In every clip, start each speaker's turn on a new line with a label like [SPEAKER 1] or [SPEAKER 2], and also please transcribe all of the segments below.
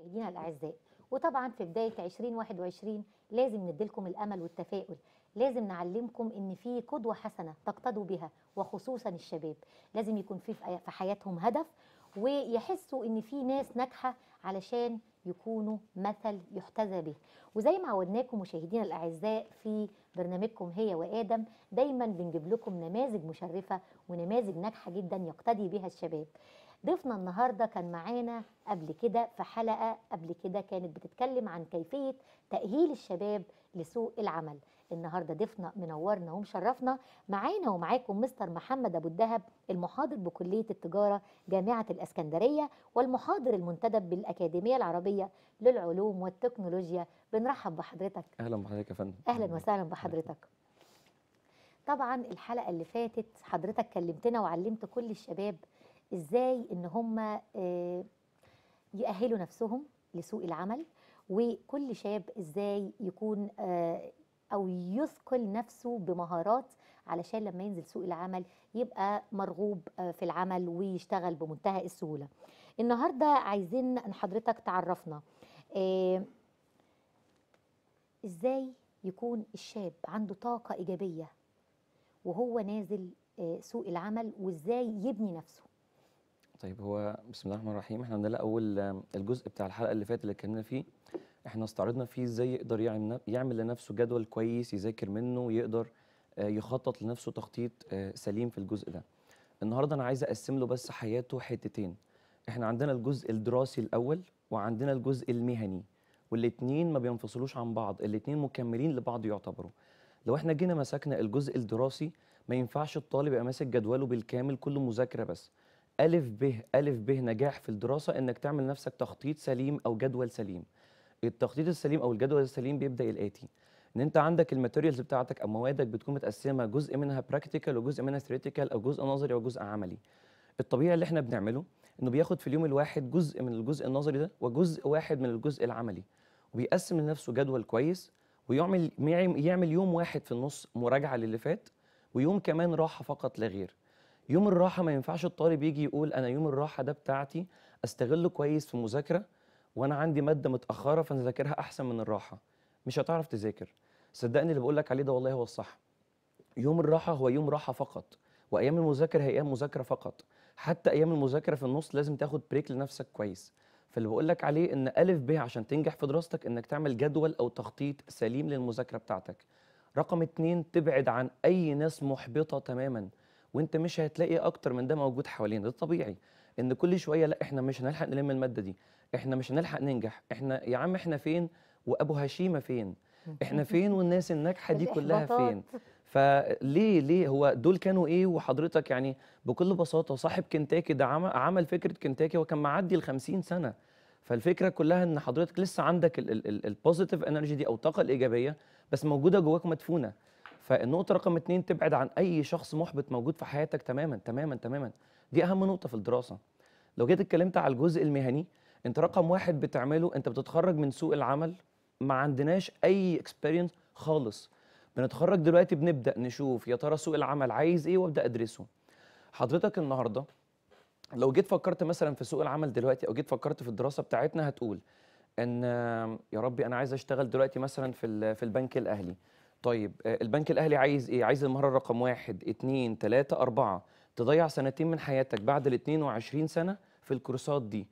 [SPEAKER 1] مشاهدينا الاعزاء وطبعا في بدايه 2021 لازم نديلكم الامل والتفاؤل لازم نعلمكم ان في قدوه حسنه تقتدوا بها وخصوصا الشباب لازم يكون في في حياتهم هدف ويحسوا ان في ناس ناجحه علشان يكونوا مثل يحتذى به وزي ما عودناكم مشاهدينا الاعزاء في برنامجكم هي وادم دايما بنجيب لكم نماذج مشرفه ونماذج ناجحه جدا يقتدي بها الشباب ضيفنا النهارده كان معانا قبل كده في حلقه قبل كده كانت بتتكلم عن كيفيه تاهيل الشباب لسوق العمل النهارده ضيفنا منورنا ومشرفنا معانا ومعاكم مستر محمد ابو الدهب المحاضر بكليه التجاره جامعه الاسكندريه والمحاضر المنتدب بالاكاديميه العربيه للعلوم والتكنولوجيا بنرحب بحضرتك
[SPEAKER 2] اهلا بحضرتك يا فندم
[SPEAKER 1] اهلا وسهلا بحضرتك طبعا الحلقه اللي فاتت حضرتك كلمتنا وعلمت كل الشباب ازاي ان هم آه، يأهلوا نفسهم لسوق العمل وكل شاب ازاي يكون آه، او يثقل نفسه بمهارات علشان لما ينزل سوق العمل يبقى مرغوب آه، في العمل ويشتغل بمنتهى السهوله النهارده عايزين ان حضرتك تعرفنا ازاي يكون الشاب عنده طاقه ايجابيه وهو نازل سوق العمل وازاي يبني نفسه
[SPEAKER 2] طيب هو بسم الله الرحمن الرحيم احنا عندنا اول الجزء بتاع الحلقه اللي فاتت اللي اتكلمنا فيه احنا استعرضنا فيه ازاي يقدر يعمل يعمل لنفسه جدول كويس يذاكر منه ويقدر آه، يخطط لنفسه تخطيط آه، سليم في الجزء ده النهارده انا عايز اقسم له بس حياته حتتين احنا عندنا الجزء الدراسي الاول وعندنا الجزء المهني والاتنين ما بينفصلوش عن بعض الاتنين مكملين لبعض يعتبروا لو احنا جينا مسكنا الجزء الدراسي ما ينفعش الطالب يبقى ماسك جدوله بالكامل كله مذاكره بس ألف ب ألف ب نجاح في الدراسة إنك تعمل لنفسك تخطيط سليم أو جدول سليم التخطيط السليم أو الجدول السليم بيبدأ الآتي إن أنت عندك الماتيريالز بتاعتك أو موادك بتكون متقسمة جزء منها براكتيكال وجزء منها ثريتيكال أو جزء نظري وجزء عملي الطبيعي اللي إحنا بنعمله إنه بياخد في اليوم الواحد جزء من الجزء النظري ده وجزء واحد من الجزء العملي وبيقسم لنفسه جدول كويس ويعمل يعمل يوم واحد في النص مراجعة للي فات ويوم كمان راحة فقط لا غير يوم الراحه ما ينفعش الطالب يجي يقول انا يوم الراحه ده بتاعتي استغله كويس في مذاكره وانا عندي ماده متاخره فانا ذاكرها احسن من الراحه مش هتعرف تذاكر صدقني اللي بقول لك عليه ده والله هو الصح يوم الراحه هو يوم راحه فقط وايام المذاكره هي ايام مذاكره فقط حتى ايام المذاكره في النص لازم تاخد بريك لنفسك كويس فاللي بقول لك عليه ان الف ب عشان تنجح في دراستك انك تعمل جدول او تخطيط سليم للمذاكره بتاعتك رقم اتنين تبعد عن اي ناس محبطه تماما وانت مش هتلاقي اكتر من ده موجود حوالينا ده طبيعي ان كل شويه لا احنا مش هنلحق نلم الماده دي احنا مش هنلحق ننجح احنا يا عم احنا فين وابو هشيمه فين احنا فين والناس الناجحه دي كلها فين فليه ليه هو دول كانوا ايه وحضرتك يعني بكل بساطه صاحب كنتاكي ده عمل فكره كنتاكي هو كان معدي ال 50 سنه فالفكره كلها ان حضرتك لسه عندك البوزيتيف انرجي دي او الطاقه الايجابيه بس موجوده جواك مدفونه فالنقطه رقم اتنين تبعد عن اي شخص محبط موجود في حياتك تماما تماما تماما دي اهم نقطه في الدراسه لو جيت اتكلمت على الجزء المهني انت رقم واحد بتعمله انت بتتخرج من سوق العمل ما عندناش اي اكسبيرينس خالص بنتخرج دلوقتي بنبدا نشوف يا ترى سوق العمل عايز ايه وابدا ادرسه حضرتك النهارده لو جيت فكرت مثلا في سوق العمل دلوقتي او جيت فكرت في الدراسه بتاعتنا هتقول ان يا ربي انا عايز اشتغل دلوقتي مثلا في في البنك الاهلي طيب آه، البنك الاهلي عايز ايه عايز المهاره رقم واحد اثنين ثلاثه اربعة تضيع سنتين من حياتك بعد ال 22 سنه في الكورسات دي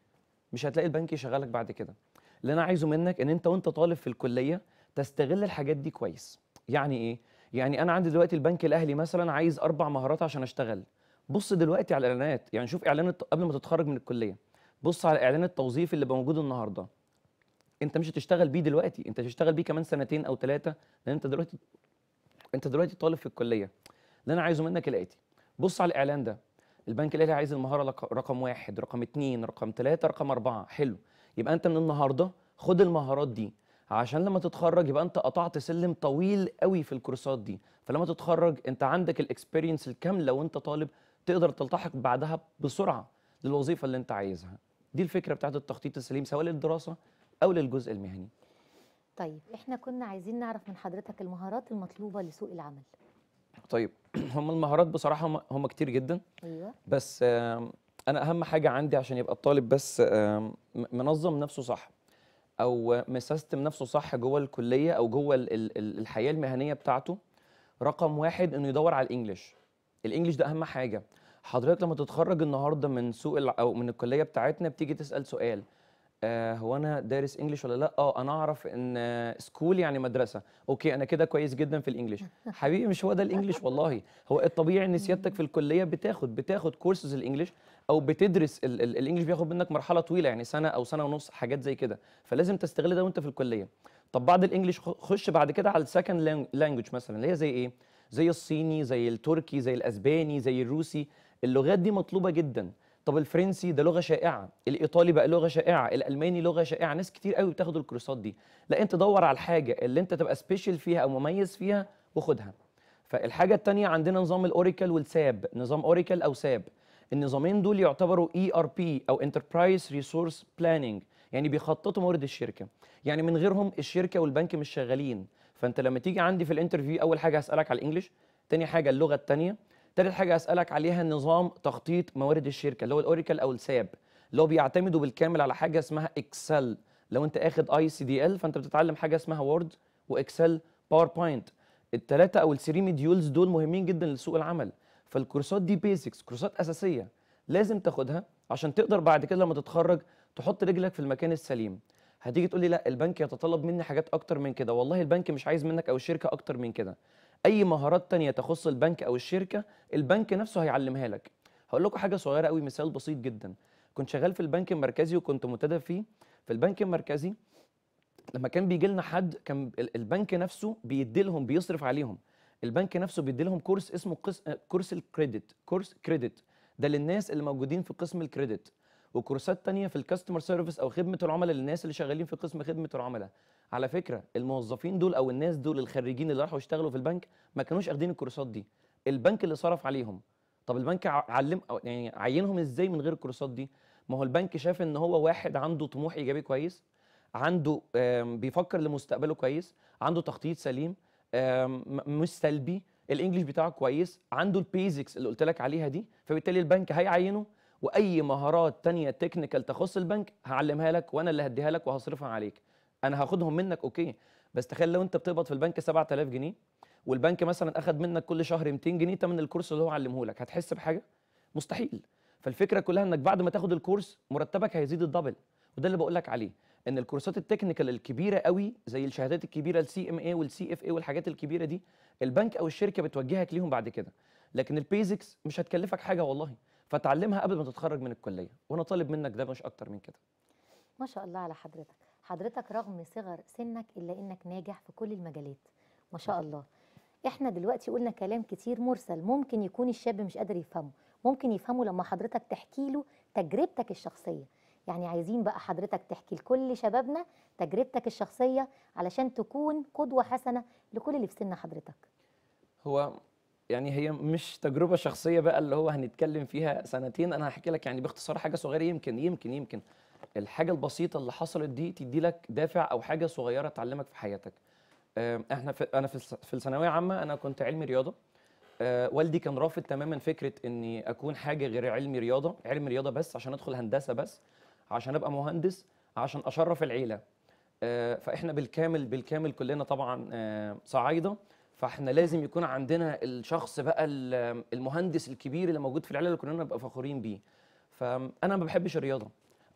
[SPEAKER 2] مش هتلاقي البنك يشغلك بعد كده اللي انا عايزه منك ان انت وانت طالب في الكليه تستغل الحاجات دي كويس يعني ايه يعني انا عندي دلوقتي البنك الاهلي مثلا عايز اربع مهارات عشان اشتغل بص دلوقتي على الاعلانات يعني شوف اعلان قبل ما تتخرج من الكليه بص على اعلان التوظيف اللي موجود النهارده انت مش هتشتغل بيه دلوقتي انت هتشتغل بيه كمان سنتين او ثلاثه لان انت دلوقتي انت دلوقتي طالب في الكليه اللي انا عايزه منك الاتي بص على الاعلان ده البنك الاهلي عايز المهاره رقم واحد رقم اثنين رقم ثلاثه رقم اربعه حلو يبقى انت من النهارده خد المهارات دي عشان لما تتخرج يبقى انت قطعت سلم طويل قوي في الكورسات دي فلما تتخرج انت عندك الاكسبيرينس الكامله وانت طالب تقدر تلتحق بعدها بسرعه للوظيفه اللي انت عايزها دي الفكره بتاعت التخطيط السليم سواء للدراسه أو للجزء المهني
[SPEAKER 1] طيب احنا كنا عايزين نعرف من حضرتك المهارات المطلوبة لسوق العمل
[SPEAKER 2] طيب هم المهارات بصراحة هم, كتير جدا أيوة. بس أنا أهم حاجة عندي عشان يبقى الطالب بس منظم نفسه صح أو مسيستم نفسه صح جوه الكلية أو جوه الحياة المهنية بتاعته رقم واحد إنه يدور على الإنجليش الإنجليش ده أهم حاجة حضرتك لما تتخرج النهارده من سوق او من الكليه بتاعتنا بتيجي تسال سؤال آه، هو انا دارس انجليش ولا لا اه انا اعرف ان سكول يعني مدرسه اوكي انا كده كويس جدا في الانجليش حبيبي مش هو ده الانجليش والله هو الطبيعي ان سيادتك في الكليه بتاخد بتاخد كورسز الانجليش او بتدرس الانجليش بياخد منك مرحله طويله يعني سنه او سنه ونص حاجات زي كده فلازم تستغل ده وانت في الكليه طب بعد الانجليش خش بعد كده على السكند لانجوج مثلا اللي هي زي ايه زي الصيني زي التركي زي الاسباني زي الروسي اللغات دي مطلوبه جدا طب الفرنسي ده لغه شائعه الايطالي بقى لغه شائعه الالماني لغه شائعه ناس كتير قوي بتاخد الكورسات دي لا انت دور على الحاجه اللي انت تبقى سبيشال فيها او مميز فيها وخدها فالحاجه الثانيه عندنا نظام الاوراكل والساب نظام اوراكل او ساب النظامين دول يعتبروا اي ار بي او انتربرايز ريسورس بلاننج يعني بيخططوا مورد الشركه يعني من غيرهم الشركه والبنك مش شغالين فانت لما تيجي عندي في الانترفيو اول حاجه هسالك على الانجليش تاني حاجه اللغه الثانيه تالت حاجه اسالك عليها نظام تخطيط موارد الشركه اللي هو الاوراكل او الساب اللي هو بيعتمدوا بالكامل على حاجه اسمها اكسل لو انت اخد اي سي دي ال فانت بتتعلم حاجه اسمها وورد واكسل باوربوينت التلاتة او الثري مديولز دول مهمين جدا لسوق العمل فالكورسات دي بيزكس كورسات اساسيه لازم تاخدها عشان تقدر بعد كده لما تتخرج تحط رجلك في المكان السليم هتيجي تقول لي لا البنك يتطلب مني حاجات اكتر من كده والله البنك مش عايز منك او الشركه اكتر من كده اي مهارات تانية تخص البنك او الشركه البنك نفسه هيعلمها لك هقول لكم حاجه صغيره قوي مثال بسيط جدا كنت شغال في البنك المركزي وكنت متدرب فيه في البنك المركزي لما كان بيجي لنا حد كان البنك نفسه بيدي لهم بيصرف عليهم البنك نفسه بيدي لهم كورس اسمه قس... آه، كورس الكريدت كورس كريدت ده للناس اللي موجودين في قسم الكريدت وكورسات تانية في الكاستمر سيرفيس او خدمه العملاء للناس اللي شغالين في قسم خدمه العملاء على فكره الموظفين دول او الناس دول الخريجين اللي راحوا يشتغلوا في البنك ما كانوش اخدين الكورسات دي البنك اللي صرف عليهم طب البنك علم يعني عينهم ازاي من غير الكورسات دي ما هو البنك شاف ان هو واحد عنده طموح ايجابي كويس عنده بيفكر لمستقبله كويس عنده تخطيط سليم مش سلبي الانجليش بتاعه كويس عنده البيزكس اللي قلت لك عليها دي فبالتالي البنك هيعينه واي مهارات تانية تكنيكال تخص البنك هعلمها لك وانا اللي هديها لك وهصرفها عليك انا هاخدهم منك اوكي بس تخيل لو انت بتقبض في البنك 7000 جنيه والبنك مثلا اخد منك كل شهر 200 جنيه تمن الكورس اللي هو علمه لك هتحس بحاجه مستحيل فالفكره كلها انك بعد ما تاخد الكورس مرتبك هيزيد الدبل وده اللي بقول لك عليه ان الكورسات التكنيكال الكبيره قوي زي الشهادات الكبيره السي ام اي والسي اف اي والحاجات الكبيره دي البنك او الشركه بتوجهك ليهم بعد كده لكن البيزكس مش هتكلفك حاجه والله فتعلمها قبل ما تتخرج من الكليه وانا طالب منك ده مش اكتر من كده
[SPEAKER 1] ما شاء الله على حضرتك حضرتك رغم صغر سنك الا انك ناجح في كل المجالات ما شاء نعم. الله احنا دلوقتي قلنا كلام كتير مرسل ممكن يكون الشاب مش قادر يفهمه ممكن يفهمه لما حضرتك تحكي له تجربتك الشخصيه يعني عايزين بقى حضرتك تحكي لكل شبابنا تجربتك الشخصيه علشان تكون قدوه حسنه لكل اللي في سن حضرتك
[SPEAKER 2] هو يعني هي مش تجربه شخصيه بقى اللي هو هنتكلم فيها سنتين انا هحكي لك يعني باختصار حاجه صغيره يمكن يمكن يمكن الحاجه البسيطه اللي حصلت دي تدي لك دافع او حاجه صغيره تعلمك في حياتك احنا في انا في الثانويه عامه انا كنت علمي رياضه آه، والدي كان رافض تماما فكره اني اكون حاجه غير علمي رياضه علمي رياضه بس عشان ادخل هندسه بس عشان ابقى مهندس عشان اشرف العيله آه، فاحنا بالكامل بالكامل كلنا طبعا صعايده فاحنا لازم يكون عندنا الشخص بقى المهندس الكبير اللي موجود في العيله اللي كلنا نبقى فخورين بيه فانا ما بحبش الرياضه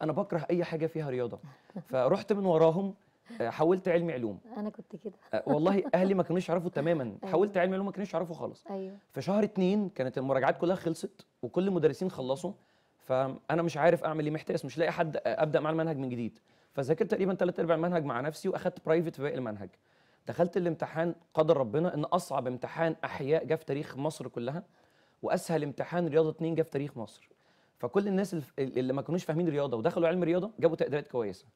[SPEAKER 2] انا بكره اي حاجه فيها رياضه فرحت من وراهم آه، حولت علمي علوم
[SPEAKER 1] انا كنت كده آه، والله اهلي ما
[SPEAKER 2] كانوش يعرفوا تماما أيوة. حولت علمي علوم ما كانوش يعرفوا خالص ايوه في شهر اتنين كانت المراجعات كلها خلصت وكل المدرسين خلصوا فانا مش عارف اعمل ايه محتاس مش لاقي حد ابدا مع المنهج من جديد فذاكرت تقريبا ثلاث ارباع المنهج مع نفسي واخدت برايفت في باقي المنهج دخلت الامتحان قدر ربنا ان اصعب امتحان احياء جه في تاريخ مصر كلها واسهل امتحان رياضه 2 جه في تاريخ مصر فكل الناس اللي ما كانوش فاهمين رياضه ودخلوا علم رياضه جابوا تقديرات كويسه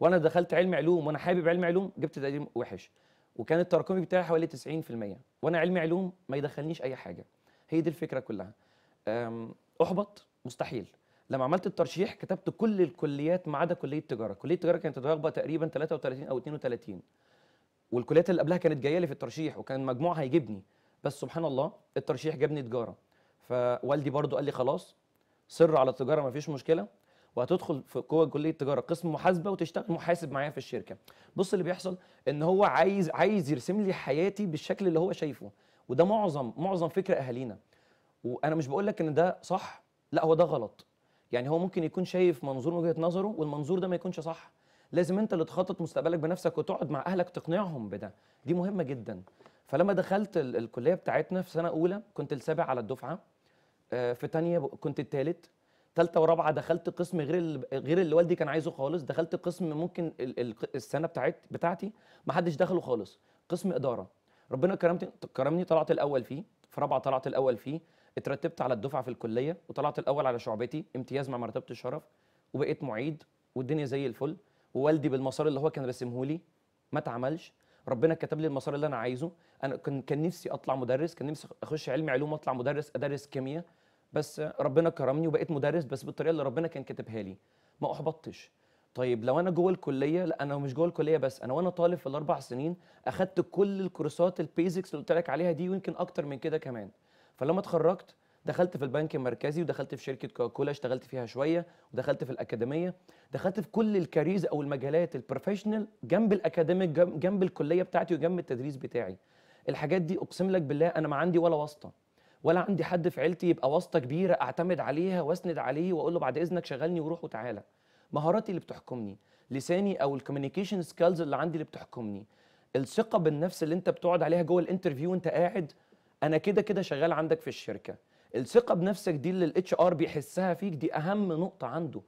[SPEAKER 2] وانا دخلت علم علوم وانا حابب علم علوم جبت تقدير وحش وكان التراكمي بتاعي حوالي 90% وانا علم علوم ما يدخلنيش اي حاجه هي دي الفكره كلها احبط مستحيل لما عملت الترشيح كتبت كل الكليات ما عدا كليه التجاره كليه التجاره كانت تتوقع تقريبا 33 او 32 والكليات اللي قبلها كانت جايه لي في الترشيح وكان مجموعها هيجيبني بس سبحان الله الترشيح جابني تجاره فوالدي برضو قال لي خلاص سر على التجاره مفيش مشكله وهتدخل في جوه كليه التجاره قسم محاسبه وتشتغل محاسب معايا في الشركه بص اللي بيحصل ان هو عايز عايز يرسم لي حياتي بالشكل اللي هو شايفه وده معظم معظم فكر اهالينا وانا مش بقول لك ان ده صح لا هو ده غلط يعني هو ممكن يكون شايف منظور وجهه نظره والمنظور ده ما يكونش صح لازم انت اللي تخطط مستقبلك بنفسك وتقعد مع اهلك تقنعهم بده دي مهمه جدا فلما دخلت الكليه بتاعتنا في سنه اولى كنت السابع على الدفعه آه، في تانية كنت الثالث ثالثه ورابعه دخلت قسم غير غير اللي والدي كان عايزه خالص دخلت قسم ممكن السنه بتاعت بتاعتي ما حدش دخله خالص قسم اداره ربنا كرمتي كرمني طلعت الاول فيه في رابعه طلعت الاول فيه اترتبت على الدفعه في الكليه وطلعت الاول على شعبتي امتياز مع مرتبه الشرف وبقيت معيد والدنيا زي الفل ووالدي بالمسار اللي هو كان راسمه لي ما اتعملش ربنا كتب لي المسار اللي انا عايزه انا كان كان نفسي اطلع مدرس كان نفسي اخش علمي علوم واطلع مدرس ادرس كيمياء بس ربنا كرمني وبقيت مدرس بس بالطريقه اللي ربنا كان كاتبها لي ما احبطتش طيب لو انا جوه الكليه لا انا مش جوه الكليه بس انا وانا طالب في الاربع سنين اخدت كل الكورسات البيزكس اللي قلت لك عليها دي ويمكن اكتر من كده كمان فلما اتخرجت دخلت في البنك المركزي ودخلت في شركه كوكولا اشتغلت فيها شويه ودخلت في الاكاديميه دخلت في كل الكاريرز او المجالات البروفيشنال جنب الاكاديميك جنب الكليه بتاعتي وجنب التدريس بتاعي الحاجات دي اقسم لك بالله انا ما عندي ولا واسطه ولا عندي حد في عيلتي يبقى واسطه كبيره اعتمد عليها واسند عليه واقول له بعد اذنك شغلني وروح وتعالى مهاراتي اللي بتحكمني لساني او الكوميونيكيشن سكيلز اللي عندي اللي بتحكمني الثقه بالنفس اللي انت بتقعد عليها جوه الانترفيو وانت قاعد انا كده كده شغال عندك في الشركه الثقه بنفسك دي اللي الاتش ار بيحسها فيك دي اهم نقطه عنده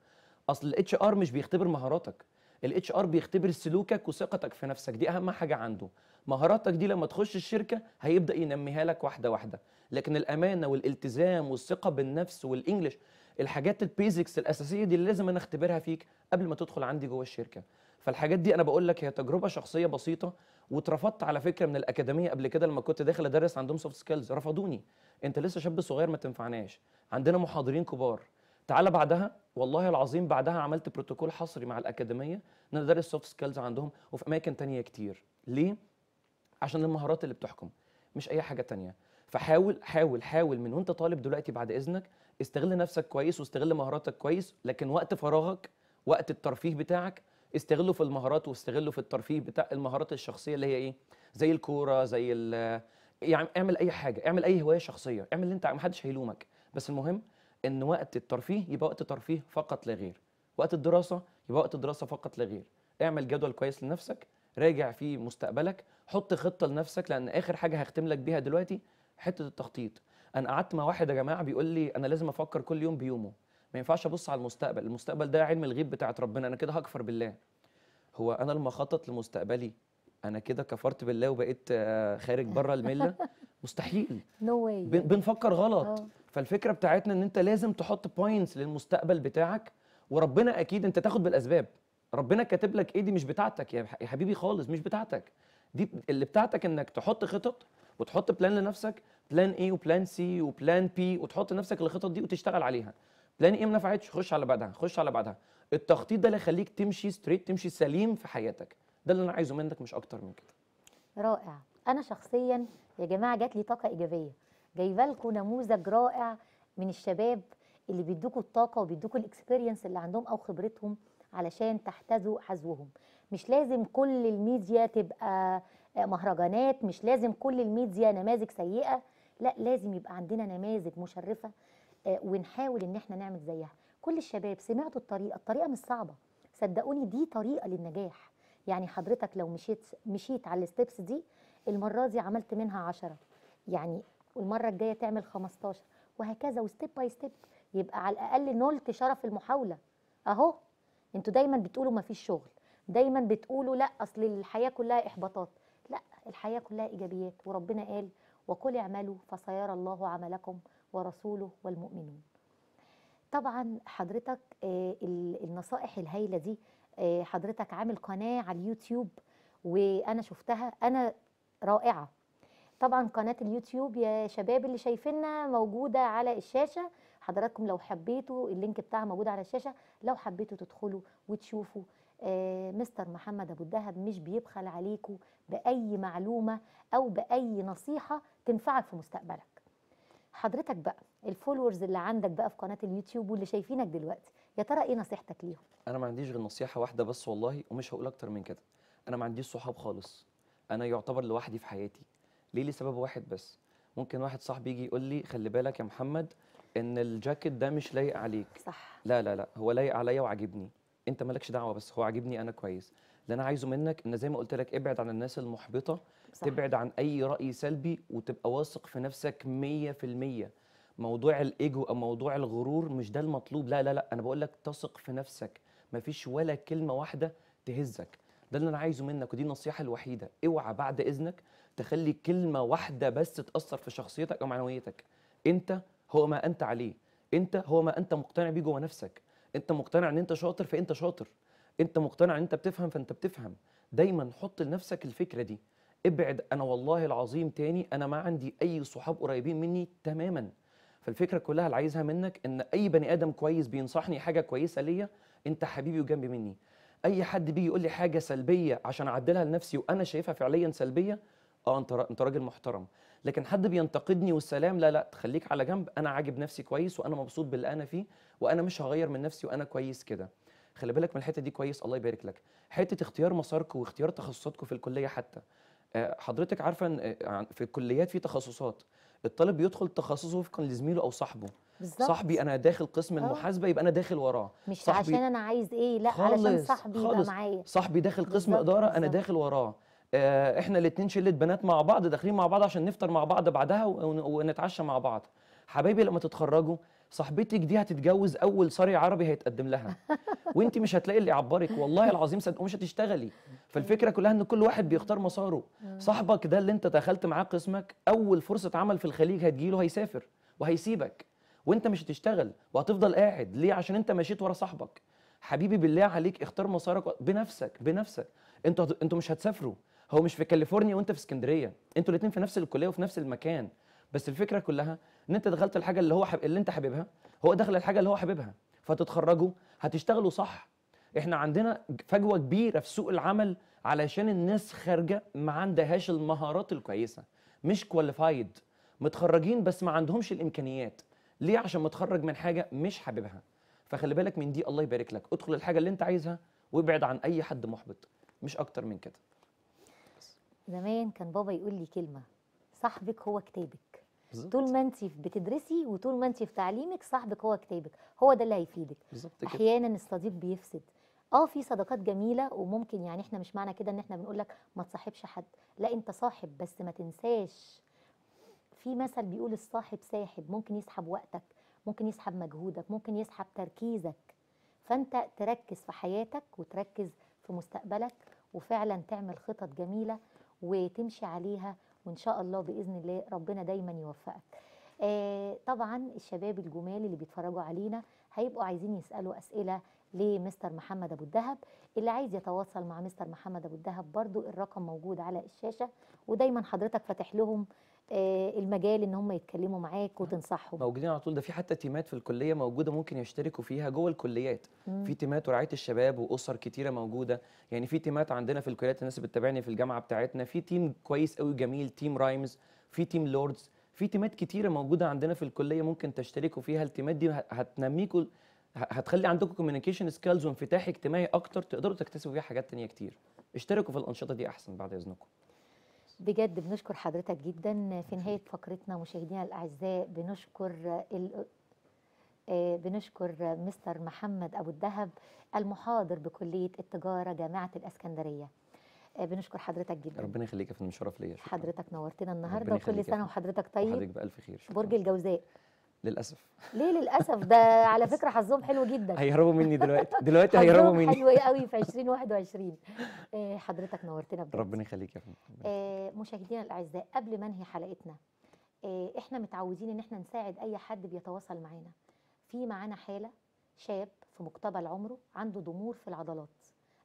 [SPEAKER 2] اصل الاتش ار مش بيختبر مهاراتك الاتش ار بيختبر سلوكك وثقتك في نفسك دي اهم حاجه عنده مهاراتك دي لما تخش الشركه هيبدا ينميها لك واحده واحده لكن الامانه والالتزام والثقه بالنفس والانجلش الحاجات البيزكس الاساسيه دي اللي لازم انا اختبرها فيك قبل ما تدخل عندي جوه الشركه فالحاجات دي انا بقول لك هي تجربه شخصيه بسيطه واترفضت على فكره من الاكاديميه قبل كده لما كنت داخل ادرس عندهم سوفت سكيلز رفضوني انت لسه شاب صغير ما تنفعناش عندنا محاضرين كبار تعالى بعدها والله العظيم بعدها عملت بروتوكول حصري مع الاكاديميه ان انا ادرس سوفت سكيلز عندهم وفي اماكن تانية كتير ليه عشان المهارات اللي بتحكم مش اي حاجه تانية فحاول حاول حاول من وانت طالب دلوقتي بعد اذنك استغل نفسك كويس واستغل مهاراتك كويس لكن وقت فراغك وقت الترفيه بتاعك استغله في المهارات واستغله في الترفيه بتاع المهارات الشخصيه اللي هي ايه زي الكوره زي يعني اعمل اي حاجه اعمل اي هوايه شخصيه اعمل اللي انت محدش هيلومك بس المهم ان وقت الترفيه يبقى وقت ترفيه فقط لا غير وقت الدراسه يبقى وقت دراسه فقط لا غير اعمل جدول كويس لنفسك راجع فيه مستقبلك حط خطه لنفسك لان اخر حاجه هختم لك بيها دلوقتي حته التخطيط انا قعدت مع واحد يا جماعه بيقول لي انا لازم افكر كل يوم بيومه ما ينفعش ابص على المستقبل المستقبل ده علم الغيب بتاعت ربنا انا كده هكفر بالله هو انا لما اخطط لمستقبلي انا كده كفرت بالله وبقيت آه، خارج بره المله مستحيل نو no way. بنفكر غلط oh. فالفكره بتاعتنا ان انت لازم تحط بوينتس للمستقبل بتاعك وربنا اكيد انت تاخد بالاسباب ربنا كاتب لك ايه دي مش بتاعتك يا حبيبي خالص مش بتاعتك دي اللي بتاعتك انك تحط خطط وتحط بلان لنفسك بلان ايه وبلان سي وبلان بي وتحط نفسك الخطط دي وتشتغل عليها لان ايه ما نفعتش خش على بعدها خش على بعدها التخطيط ده اللي يخليك تمشي ستريت تمشي سليم في حياتك ده اللي انا عايزه منك مش اكتر من كده
[SPEAKER 1] رائع انا شخصيا يا جماعه جات لي طاقه ايجابيه جايبه لكم نموذج رائع من الشباب اللي بيدوكوا الطاقه وبيدوكوا الاكسبيرينس اللي عندهم او خبرتهم علشان تحتذوا حذوهم مش لازم كل الميديا تبقى مهرجانات مش لازم كل الميديا نماذج سيئه لا لازم يبقى عندنا نماذج مشرفه آه، ونحاول ان احنا نعمل زيها كل الشباب سمعتوا الطريقه الطريقه مش صعبه صدقوني دي طريقه للنجاح يعني حضرتك لو مشيت مشيت على الستبس دي المره دي عملت منها عشرة يعني والمره الجايه تعمل 15 وهكذا وستيب باي ستيب يبقى على الاقل نولت شرف المحاوله اهو انتوا دايما بتقولوا ما فيش شغل دايما بتقولوا لا اصل الحياه كلها احباطات لا الحياه كلها ايجابيات وربنا قال وقل اعملوا فسيرى الله عملكم ورسوله والمؤمنون طبعا حضرتك آه، النصائح الهايله دي آه، حضرتك عامل قناه على اليوتيوب وانا شفتها انا رائعه طبعا قناه اليوتيوب يا شباب اللي شايفيننا موجوده على الشاشه حضراتكم لو حبيتوا اللينك بتاعها موجود على الشاشه لو حبيتوا تدخلوا وتشوفوا آه، مستر محمد ابو الدهب مش بيبخل عليكم باي معلومه او باي نصيحه تنفعك في مستقبلك حضرتك بقى الفولورز اللي عندك بقى في قناه اليوتيوب واللي شايفينك دلوقتي يا ترى ايه نصيحتك ليهم
[SPEAKER 2] انا ما عنديش غير نصيحه واحده بس والله ومش هقول اكتر من كده انا ما عنديش صحاب خالص انا يعتبر لوحدي في حياتي ليه لسبب واحد بس ممكن واحد صاحبي يجي يقول لي خلي بالك يا محمد ان الجاكيت ده مش لايق عليك صح لا لا لا هو لايق عليا وعاجبني انت مالكش دعوه بس هو عاجبني انا كويس اللي انا عايزه منك ان زي ما قلت لك ابعد عن الناس المحبطه صح. تبعد عن اي راي سلبي وتبقى واثق في نفسك 100% موضوع الايجو او موضوع الغرور مش ده المطلوب لا لا لا انا بقول لك تثق في نفسك مفيش ولا كلمه واحده تهزك ده اللي انا عايزه منك ودي النصيحه الوحيده اوعى بعد اذنك تخلي كلمه واحده بس تاثر في شخصيتك او معنويتك انت هو ما انت عليه انت هو ما انت مقتنع بيه جوه نفسك انت مقتنع ان انت شاطر فانت شاطر انت مقتنع ان انت بتفهم فانت بتفهم دايما حط لنفسك الفكره دي ابعد انا والله العظيم تاني انا ما عندي اي صحاب قريبين مني تماما فالفكره كلها اللي عايزها منك ان اي بني ادم كويس بينصحني حاجه كويسه ليا انت حبيبي وجنبي مني اي حد بيجي يقول لي حاجه سلبيه عشان اعدلها لنفسي وانا شايفها فعليا سلبيه اه انت انت راجل محترم لكن حد بينتقدني والسلام لا لا تخليك على جنب انا عاجب نفسي كويس وانا مبسوط باللي انا فيه وانا مش هغير من نفسي وانا كويس كده خلي بالك من الحته دي كويس الله يبارك لك حته اختيار مساركم واختيار تخصصاتكم في الكليه حتى آه، حضرتك عارفه ان آه، في الكليات في تخصصات الطالب بيدخل تخصصه وفقا لزميله او صاحبه بالزبط. صاحبي انا داخل قسم آه. المحاسبه يبقى انا داخل وراه مش صاحبي عشان انا
[SPEAKER 1] عايز ايه لا خالص علشان صاحبي يبقى معايا
[SPEAKER 2] صاحبي داخل قسم بالزبط. اداره بالزبط. انا داخل وراه آه احنا الاثنين شله بنات مع بعض داخلين مع بعض عشان نفطر مع بعض بعدها ونتعشى مع بعض حبايبي لما تتخرجوا صاحبتك دي هتتجوز اول صري عربي هيتقدم لها وانت مش هتلاقي اللي يعبرك والله العظيم صدق مش هتشتغلي فالفكره كلها ان كل واحد بيختار مساره آه. صاحبك ده اللي انت دخلت معاه قسمك اول فرصه عمل في الخليج هتجيله هيسافر وهيسيبك وانت مش هتشتغل وهتفضل قاعد ليه عشان انت مشيت ورا صاحبك حبيبي بالله عليك اختار مسارك بنفسك بنفسك انتوا انتوا مش هتسافروا هو مش في كاليفورنيا وانت في اسكندريه انتوا الاثنين في نفس الكليه وفي نفس المكان بس الفكره كلها ان انت دخلت الحاجه اللي هو حب... اللي انت حاببها هو دخل الحاجه اللي هو حاببها فتتخرجوا هتشتغلوا صح احنا عندنا فجوه كبيره في سوق العمل علشان الناس خارجه ما عندهاش المهارات الكويسه مش كواليفايد متخرجين بس ما عندهمش الامكانيات ليه عشان متخرج من حاجه مش حاببها فخلي بالك من دي الله يبارك لك ادخل الحاجه اللي انت عايزها وابعد عن اي حد محبط مش اكتر من كده
[SPEAKER 1] زمان كان بابا يقول لي كلمه صاحبك هو كتابك بالزبط. طول ما انت بتدرسي وطول ما انت في تعليمك صاحبك هو كتابك هو ده اللي هيفيدك احيانا الصديق بيفسد اه في صداقات جميله وممكن يعني احنا مش معنى كده ان احنا بنقول لك ما تصاحبش حد لا انت صاحب بس ما تنساش في مثل بيقول الصاحب ساحب ممكن يسحب وقتك ممكن يسحب مجهودك ممكن يسحب تركيزك فانت تركز في حياتك وتركز في مستقبلك وفعلا تعمل خطط جميله وتمشي عليها وان شاء الله باذن الله ربنا دايما يوفقك آه طبعا الشباب الجمال اللي بيتفرجوا علينا هيبقوا عايزين يسالوا اسئله لمستر محمد ابو الدهب اللي عايز يتواصل مع مستر محمد ابو الدهب برضو الرقم موجود على الشاشه ودايما حضرتك فاتح لهم آه، المجال ان هم يتكلموا معاك وتنصحهم
[SPEAKER 2] موجودين على طول ده في حتى تيمات في الكليه موجوده ممكن يشتركوا فيها جوه الكليات مم. في تيمات ورعايه الشباب واسر كتيره موجوده يعني في تيمات عندنا في الكليات الناس بتتابعني في الجامعه بتاعتنا في تيم كويس قوي جميل تيم رايمز في تيم لوردز في تيمات كتيره موجوده عندنا في الكليه ممكن تشتركوا فيها التيمات دي هتنميكوا هتخلي عندكم كوميونيكيشن سكيلز وانفتاح اجتماعي اكتر تقدروا تكتسبوا بيها حاجات تانية كتير اشتركوا في الانشطه دي احسن بعد اذنكم
[SPEAKER 1] بجد بنشكر حضرتك جدا في نهاية فقرتنا مشاهدينا الأعزاء بنشكر ال... آه، بنشكر مستر محمد أبو الدهب المحاضر بكلية التجارة جامعة الأسكندرية آه، بنشكر حضرتك جدا ربنا
[SPEAKER 2] يخليك يا فندم شرف ليا
[SPEAKER 1] حضرتك نورتنا النهارده وكل سنه وحضرتك طيب حضرتك
[SPEAKER 2] بالف خير شكرا. برج الجوزاء للاسف
[SPEAKER 1] ليه للاسف ده على فكره حظهم حلو جدا هيهربوا مني دلوقتي دلوقتي هيهربوا مني حلو قوي في 2021 آه، حضرتك نورتنا بجد
[SPEAKER 2] ربنا يخليك يا فندم
[SPEAKER 1] آه، مشاهدينا الاعزاء قبل ما انهي حلقتنا آه، احنا متعودين ان احنا نساعد اي حد بيتواصل معانا في معانا حاله شاب في مقتبل عمره عنده ضمور في العضلات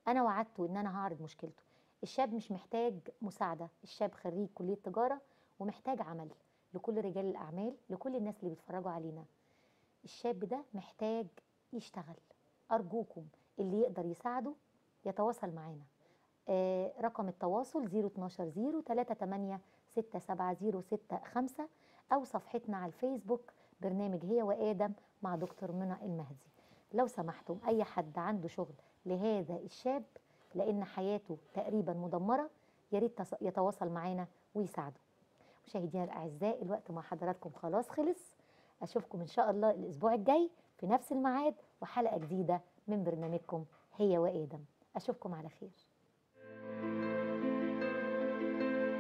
[SPEAKER 1] انا وعدته ان انا هعرض مشكلته الشاب مش محتاج مساعده الشاب خريج كليه تجاره ومحتاج عمل لكل رجال الاعمال لكل الناس اللي بيتفرجوا علينا الشاب ده محتاج يشتغل ارجوكم اللي يقدر يساعده يتواصل معانا آه رقم التواصل 012 038 او صفحتنا على الفيسبوك برنامج هي وادم مع دكتور منى المهدي لو سمحتم اي حد عنده شغل لهذا الشاب لان حياته تقريبا مدمره يا ريت يتواصل معانا ويساعده مشاهدينا الاعزاء الوقت مع حضراتكم خلاص خلص اشوفكم ان شاء الله الاسبوع الجاي في نفس الميعاد وحلقه جديده من برنامجكم هي وادم اشوفكم على خير